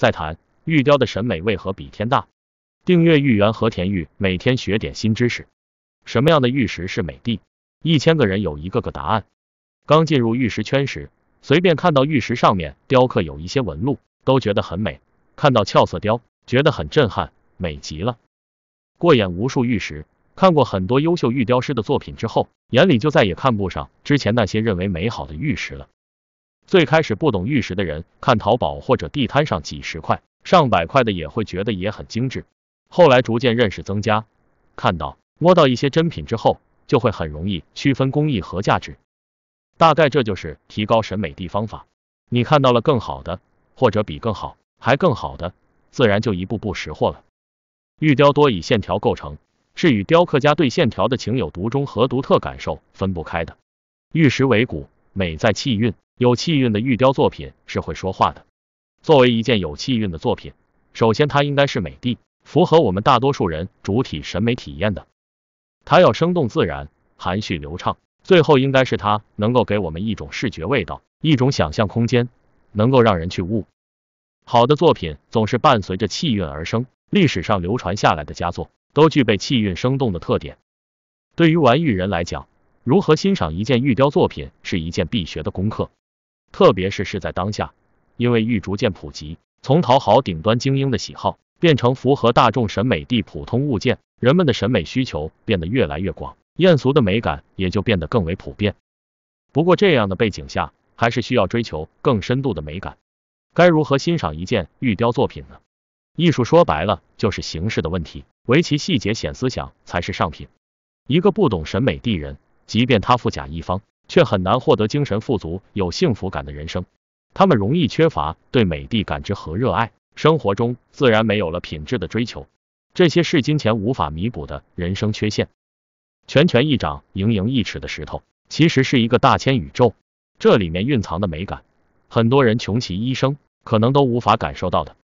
再谈玉雕的审美为何比天大？订阅玉缘和田玉，每天学点新知识。什么样的玉石是美的？一千个人有一个个答案。刚进入玉石圈时，随便看到玉石上面雕刻有一些纹路，都觉得很美；看到俏色雕，觉得很震撼，美极了。过眼无数玉石，看过很多优秀玉雕师的作品之后，眼里就再也看不上之前那些认为美好的玉石了。最开始不懂玉石的人，看淘宝或者地摊上几十块、上百块的也会觉得也很精致。后来逐渐认识增加，看到摸到一些真品之后，就会很容易区分工艺和价值。大概这就是提高审美的方法。你看到了更好的，或者比更好还更好的，自然就一步步识货了。玉雕多以线条构成，是与雕刻家对线条的情有独钟和独特感受分不开的。玉石为骨，美在气韵。有气韵的玉雕作品是会说话的。作为一件有气韵的作品，首先它应该是美的，符合我们大多数人主体审美体验的。它要生动自然、含蓄流畅，最后应该是它能够给我们一种视觉味道、一种想象空间，能够让人去悟。好的作品总是伴随着气韵而生，历史上流传下来的佳作都具备气韵生动的特点。对于玩玉人来讲，如何欣赏一件玉雕作品是一件必学的功课。特别是是在当下，因为玉逐渐普及，从讨好顶端精英的喜好，变成符合大众审美地普通物件，人们的审美需求变得越来越广，艳俗的美感也就变得更为普遍。不过这样的背景下，还是需要追求更深度的美感。该如何欣赏一件玉雕作品呢？艺术说白了就是形式的问题，唯其细节显思想才是上品。一个不懂审美的人，即便他富甲一方。却很难获得精神富足、有幸福感的人生，他们容易缺乏对美的感知和热爱，生活中自然没有了品质的追求，这些是金钱无法弥补的人生缺陷。拳拳一掌，盈盈一尺的石头，其实是一个大千宇宙，这里面蕴藏的美感，很多人穷其一生，可能都无法感受到的。